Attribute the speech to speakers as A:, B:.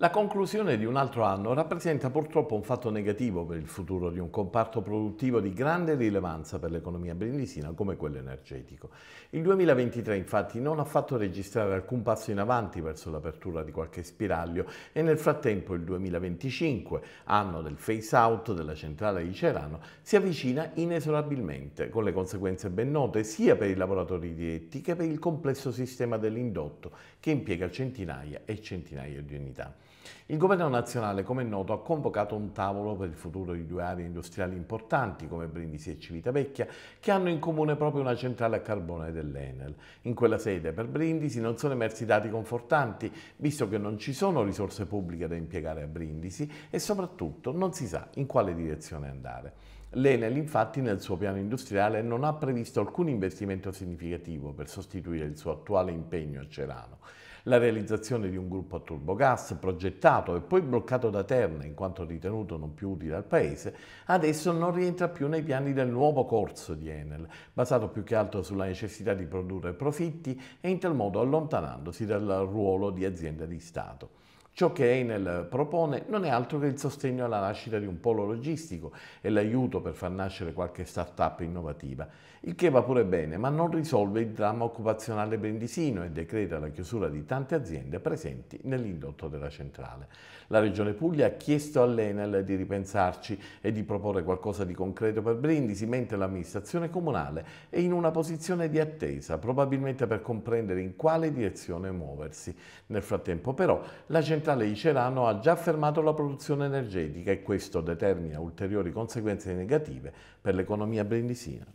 A: La conclusione di un altro anno rappresenta purtroppo un fatto negativo per il futuro di un comparto produttivo di grande rilevanza per l'economia brindisina come quello energetico. Il 2023 infatti non ha fatto registrare alcun passo in avanti verso l'apertura di qualche spiraglio e nel frattempo il 2025, anno del phase out della centrale di Cerano, si avvicina inesorabilmente con le conseguenze ben note sia per i lavoratori diretti che per il complesso sistema dell'indotto che impiega centinaia e centinaia di unità. Il governo nazionale, come è noto, ha convocato un tavolo per il futuro di due aree industriali importanti come Brindisi e Civitavecchia, che hanno in comune proprio una centrale a carbone dell'Enel. In quella sede per Brindisi non sono emersi dati confortanti, visto che non ci sono risorse pubbliche da impiegare a Brindisi e soprattutto non si sa in quale direzione andare. L'Enel infatti nel suo piano industriale non ha previsto alcun investimento significativo per sostituire il suo attuale impegno a Cerano la realizzazione di un gruppo a turbogas progettato e poi bloccato da Terna in quanto ritenuto non più utile al Paese, adesso non rientra più nei piani del nuovo corso di Enel, basato più che altro sulla necessità di produrre profitti e in tal modo allontanandosi dal ruolo di azienda di Stato. Ciò che Enel propone non è altro che il sostegno alla nascita di un polo logistico e l'aiuto per far nascere qualche start-up innovativa, il che va pure bene, ma non risolve il dramma occupazionale brindisino e decreta la chiusura di tante aziende presenti nell'indotto della centrale. La Regione Puglia ha chiesto all'Enel di ripensarci e di proporre qualcosa di concreto per Brindisi, mentre l'amministrazione comunale è in una posizione di attesa, probabilmente per comprendere in quale direzione muoversi. Nel frattempo però la centrale centrale di Cerano ha già fermato la produzione energetica e questo determina ulteriori conseguenze negative per l'economia brindisina.